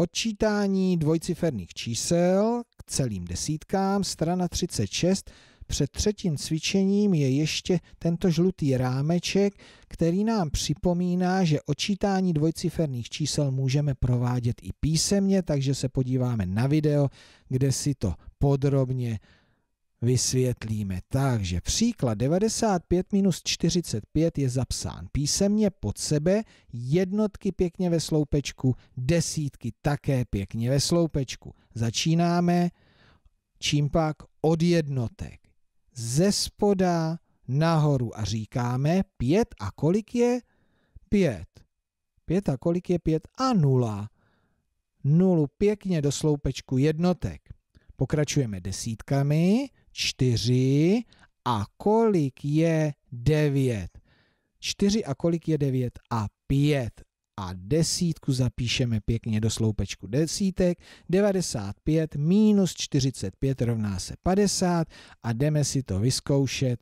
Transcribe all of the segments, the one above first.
Odčítání dvojciferných čísel k celým desítkám, strana 36, před třetím cvičením je ještě tento žlutý rámeček, který nám připomíná, že odčítání dvojciferných čísel můžeme provádět i písemně, takže se podíváme na video, kde si to podrobně vysvětlíme tak, že příklad 95 minus 45 je zapsán písemně pod sebe, jednotky pěkně ve sloupečku, desítky také pěkně ve sloupečku. Začínáme čím pak od jednotek. Ze spoda nahoru a říkáme 5 a kolik je 5. 5 a kolik je 5 a 0. 0 pěkně do sloupečku jednotek. Pokračujeme desítkami, 4 a kolik je 9? 4 a kolik je 9 a 5 a desítku zapíšeme pěkně do sloupečku desítek. 95 minus 45 rovná se 50 a jdeme si to vyzkoušet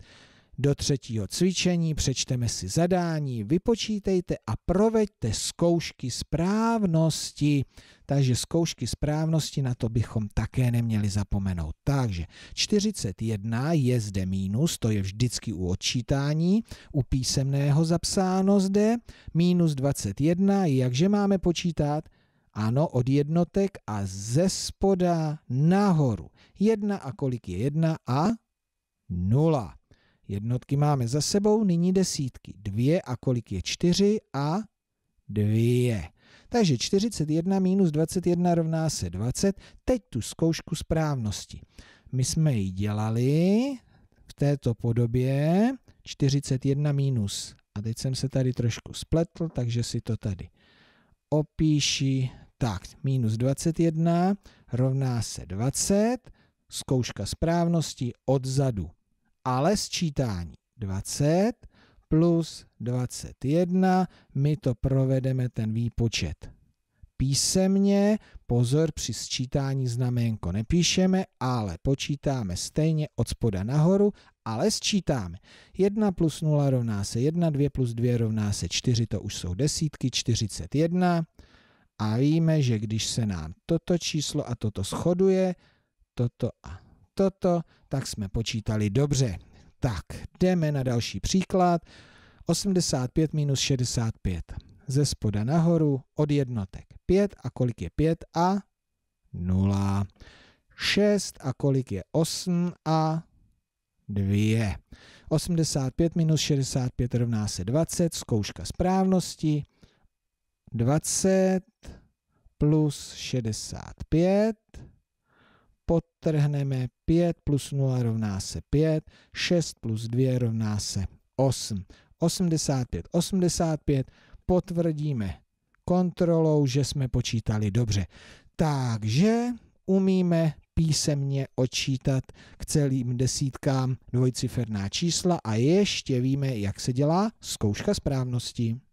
do třetího cvičení přečteme si zadání, vypočítejte a proveďte zkoušky správnosti. Takže zkoušky správnosti na to bychom také neměli zapomenout. Takže 41 je zde mínus, to je vždycky u odčítání, u písemného zapsáno zde. Mínus 21, jakže máme počítat? Ano, od jednotek a ze spoda nahoru. Jedna a kolik je jedna a nula. Jednotky máme za sebou, nyní desítky. Dvě a kolik je čtyři a dvě. Takže 41 minus 21 rovná se 20. Teď tu zkoušku správnosti. My jsme ji dělali v této podobě. 41 minus. A teď jsem se tady trošku spletl, takže si to tady opíši. Tak, minus 21 rovná se 20. Zkouška správnosti odzadu ale sčítání 20 plus 21, my to provedeme ten výpočet písemně, pozor při sčítání znaménko nepíšeme, ale počítáme stejně od spoda nahoru, ale sčítáme. 1 plus 0 rovná se 1, 2 plus 2 rovná se 4, to už jsou desítky, 41. A víme, že když se nám toto číslo a toto shoduje, toto a toto, tak jsme počítali dobře. Tak, jdeme na další příklad. 85 minus 65. Ze spoda nahoru od jednotek 5 a kolik je 5 a 0. 6 a kolik je 8 a 2. 85 minus 65 rovná se 20, zkouška správnosti. 20 plus 65 podtrhneme 5 plus 0 rovná se 5, 6 plus 2 rovná se 8. 85, 85 potvrdíme kontrolou, že jsme počítali dobře. Takže umíme písemně odčítat k celým desítkám dvojciferná čísla a ještě víme, jak se dělá zkouška správnosti.